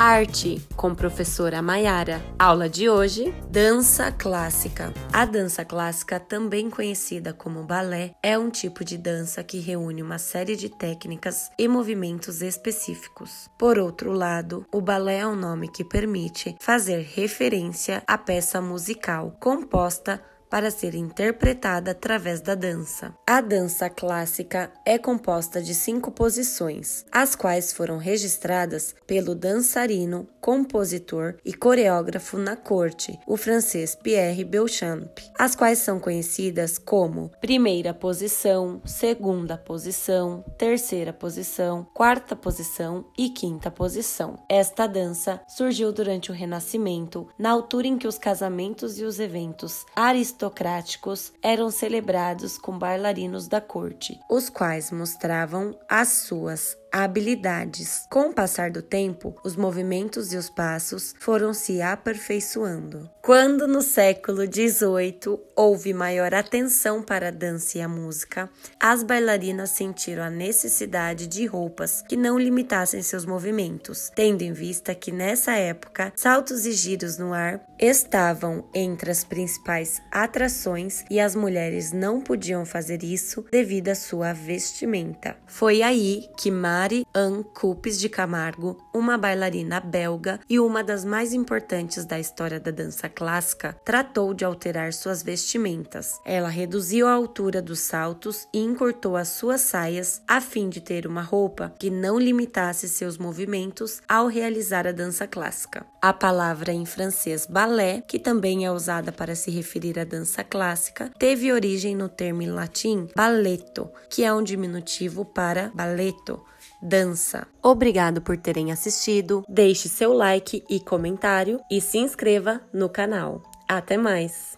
Arte com professora Maiara. Aula de hoje: dança clássica. A dança clássica, também conhecida como balé, é um tipo de dança que reúne uma série de técnicas e movimentos específicos. Por outro lado, o balé é um nome que permite fazer referência à peça musical composta para ser interpretada através da dança. A dança clássica é composta de cinco posições, as quais foram registradas pelo dançarino, compositor e coreógrafo na corte, o francês Pierre Beauchamp, as quais são conhecidas como primeira posição, segunda posição, terceira posição, quarta posição e quinta posição. Esta dança surgiu durante o Renascimento, na altura em que os casamentos e os eventos aristocráticos aristocráticos eram celebrados com bailarinos da corte, os quais mostravam as suas habilidades. Com o passar do tempo, os movimentos e os passos foram se aperfeiçoando. Quando no século XVIII houve maior atenção para a dança e a música, as bailarinas sentiram a necessidade de roupas que não limitassem seus movimentos, tendo em vista que nessa época saltos e giros no ar estavam entre as principais atrações e as mulheres não podiam fazer isso devido à sua vestimenta. Foi aí que mais Mari Anne Coupes de Camargo, uma bailarina belga e uma das mais importantes da história da dança clássica, tratou de alterar suas vestimentas. Ela reduziu a altura dos saltos e encurtou as suas saias a fim de ter uma roupa que não limitasse seus movimentos ao realizar a dança clássica. A palavra em francês balé, que também é usada para se referir à dança clássica, teve origem no termo em latim balletto, que é um diminutivo para balletto, dança. Obrigado por terem assistido, deixe seu like e comentário e se inscreva no canal. Até mais!